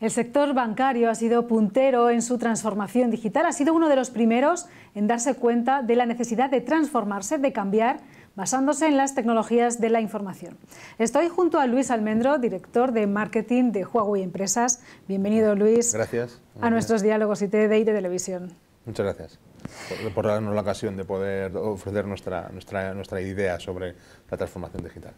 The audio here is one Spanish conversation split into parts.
El sector bancario ha sido puntero en su transformación digital, ha sido uno de los primeros en darse cuenta de la necesidad de transformarse, de cambiar, basándose en las tecnologías de la información. Estoy junto a Luis Almendro, director de marketing de Huawei Empresas. Bienvenido, Luis. Gracias. A nuestros diálogos IT de Televisión. Muchas gracias por, darnos la ocasión de poder ofrecer nuestra, idea sobre la transformación digital.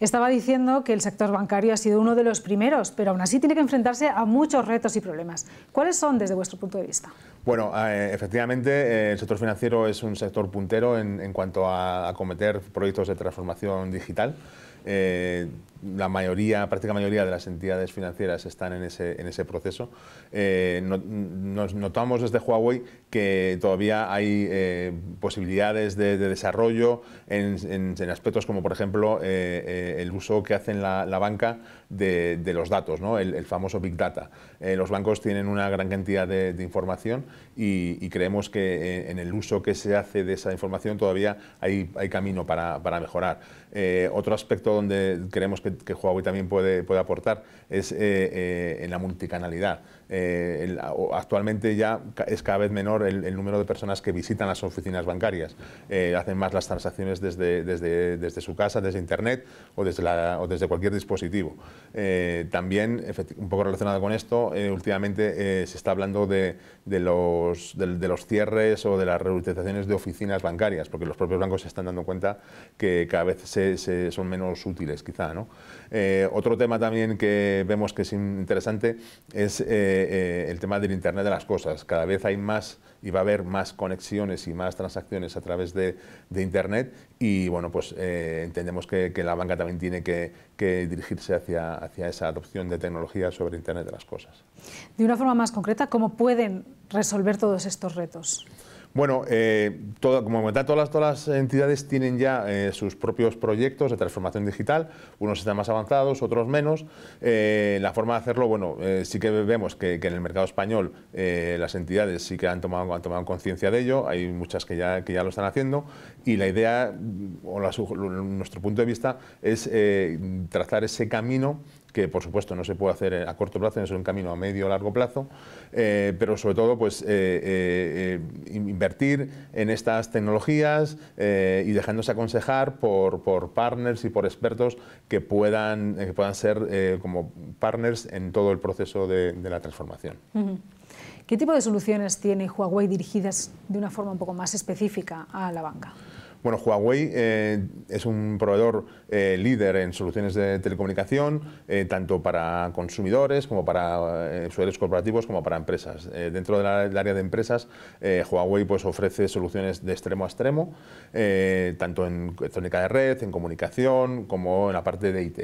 Estaba diciendo que el sector bancario ha sido uno de los primeros, pero aún así tiene que enfrentarse a muchos retos y problemas. ¿Cuáles son desde vuestro punto de vista? Bueno, eh, efectivamente, eh, el sector financiero es un sector puntero en, en cuanto a acometer proyectos de transformación digital. Eh, la mayoría, práctica mayoría de las entidades financieras están en ese, proceso. Eh, notamos desde Huawei que todavía hay eh, posibilidades de, desarrollo en, aspectos como, por ejemplo, eh, el uso que hacen la, banca de, los datos, el, famoso Big Data. los bancos tienen una gran cantidad de, información y, creemos que en el uso que se hace de esa información todavía hay, camino para mejorar. otro aspecto donde creemos que, que Huawei también puede, puede aportar es eh, eh, en la multicanalidad. Eh, actualmente ya es cada vez menor el, número de personas que visitan las oficinas bancarias. hacen más las transacciones desde, desde, desde, su casa, desde Internet o desde, la, o desde cualquier dispositivo. también, un poco relacionado con esto, últimamente se está hablando de, de los, de, los cierres o de las reutilizaciones de oficinas bancarias, porque los propios bancos se están dando cuenta que cada vez son menos útiles, quizá. ¿no? Eh, otro tema también que vemos que es interesante es eh, eh, el tema del Internet de las Cosas. Cada vez hay más y va a haber más conexiones y más transacciones a través de, de Internet y bueno, pues entendemos que, que, la banca también tiene que, que, dirigirse hacia, hacia esa adopción de tecnología sobre Internet de las Cosas. De una forma más concreta, ¿cómo pueden resolver todos estos retos? Bueno, eh, como todas, todas las, entidades tienen ya eh, sus propios proyectos de transformación digital, unos están más avanzados, otros menos. Eh, la forma de hacerlo, bueno, sí que vemos que, en el mercado español las entidades sí que han tomado, han tomado conciencia de ello, hay muchas que ya, ya lo están haciendo y la idea, o nuestro punto de vista, es trazar ese camino que por supuesto no se puede hacer eh, a corto plazo, es un camino a medio o largo plazo, eh, pero sobre todo pues, eh, invertir en estas tecnologías y dejándose aconsejar por, partners y por expertos que puedan, puedan ser como partners en todo el proceso de, la transformación. ¿Qué tipo de soluciones tiene Huawei dirigidas de una forma un poco más específica a la banca? Bueno, Huawei eh, es un proveedor eh, líder en soluciones de telecomunicación, eh, tanto para consumidores como para usuarios corporativos como para empresas. dentro del área de empresas, Huawei pues, ofrece soluciones de extremo a extremo, tanto en electrónica de red, en comunicación, como en la parte de IT.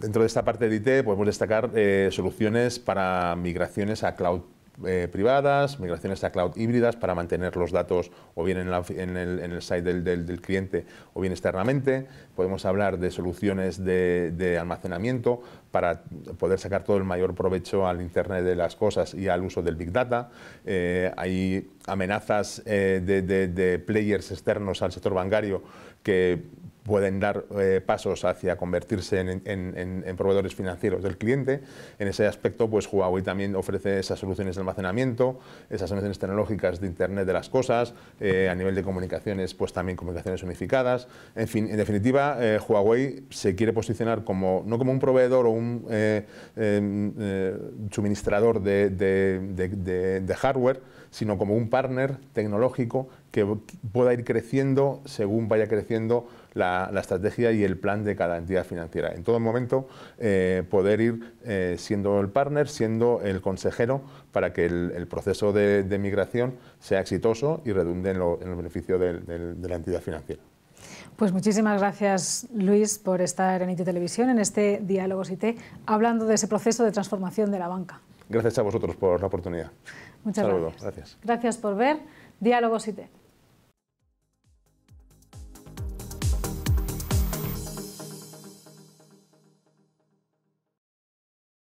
Dentro de esta parte de IT podemos destacar soluciones para migraciones a cloud eh, privadas, migraciones a cloud híbridas para mantener los datos o bien en, el, en site del, cliente o bien externamente. Podemos hablar de soluciones de, almacenamiento para poder sacar todo el mayor provecho al Internet de las cosas y al uso del Big Data. Eh, hay amenazas eh, de, de players externos al sector bancario que pueden dar eh, pasos hacia convertirse en, proveedores financieros del cliente. En ese aspecto, pues Huawei también ofrece esas soluciones de almacenamiento, esas soluciones tecnológicas de Internet de las cosas, eh, a nivel de comunicaciones, pues también comunicaciones unificadas. En fin, en definitiva, eh, Huawei se quiere posicionar como no como un proveedor o un em, suministrador de hardware, sino como un partner tecnológico que pueda ir creciendo según vaya creciendo la, estrategia y el plan de cada entidad financiera. En todo momento, eh, poder ir eh, siendo el partner, siendo el consejero, para que el, proceso de, migración sea exitoso y redunde en, el beneficio de la entidad financiera. Pues muchísimas gracias, Luis, por estar en IT Televisión, en este diálogo IT, hablando de ese proceso de transformación de la banca. Gracias a vosotros por la oportunidad. Muchas gracias. Gracias por ver. Diálogo IT.